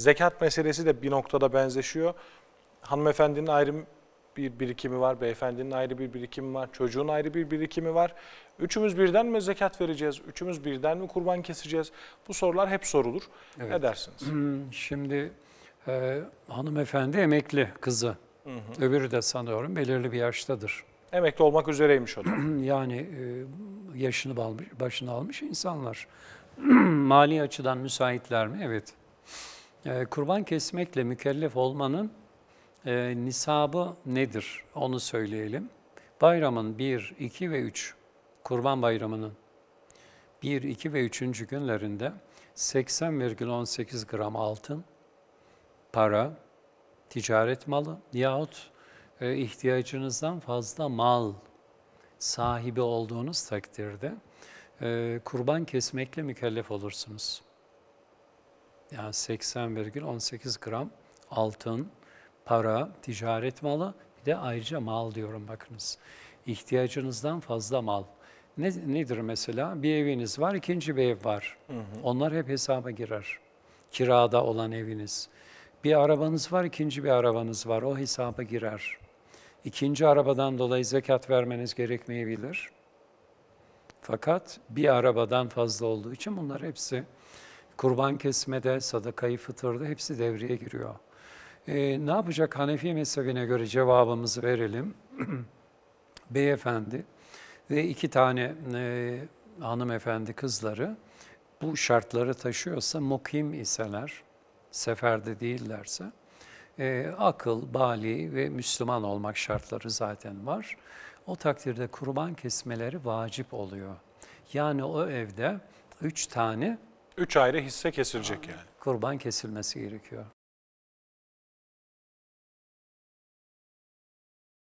Zekat meselesi de bir noktada benzeşiyor. Hanımefendinin ayrı bir birikimi var, beyefendinin ayrı bir birikimi var, çocuğun ayrı bir birikimi var. Üçümüz birden mi zekat vereceğiz, üçümüz birden mi kurban keseceğiz? Bu sorular hep sorulur. Evet. Ne dersiniz? Hmm, şimdi e, hanımefendi emekli kızı, hı hı. öbürü de sanıyorum belirli bir yaştadır. Emekli olmak üzereymiş o da. yani e, yaşını başını almış insanlar. Mali açıdan müsaitler mi? Evet. Ee, kurban kesmekle mükellef olmanın e, nisabı nedir onu söyleyelim. Bayramın 1, 2 ve 3, Kurban Bayramı'nın 1, 2 ve 3. günlerinde 80,18 gram altın, para, ticaret malı yahut e, ihtiyacınızdan fazla mal sahibi olduğunuz takdirde e, kurban kesmekle mükellef olursunuz yani 80,18 gram altın, para, ticaret malı bir de ayrıca mal diyorum bakınız. İhtiyacınızdan fazla mal. Ne, nedir mesela? Bir eviniz var, ikinci bir ev var. Hı hı. Onlar hep hesaba girer. Kirada olan eviniz. Bir arabanız var, ikinci bir arabanız var. O hesaba girer. İkinci arabadan dolayı zekat vermeniz gerekmeyebilir. Fakat bir arabadan fazla olduğu için bunlar hepsi kurban kesmede, sadakayı fıtırda hepsi devreye giriyor. E, ne yapacak? Hanefi mezhebine göre cevabımızı verelim. Beyefendi ve iki tane e, hanımefendi kızları bu şartları taşıyorsa, mukim iseler, seferde değillerse, e, akıl, bali ve Müslüman olmak şartları zaten var. O takdirde kurban kesmeleri vacip oluyor. Yani o evde üç tane Üç ayrı hisse kesilecek yani. Kurban kesilmesi gerekiyor.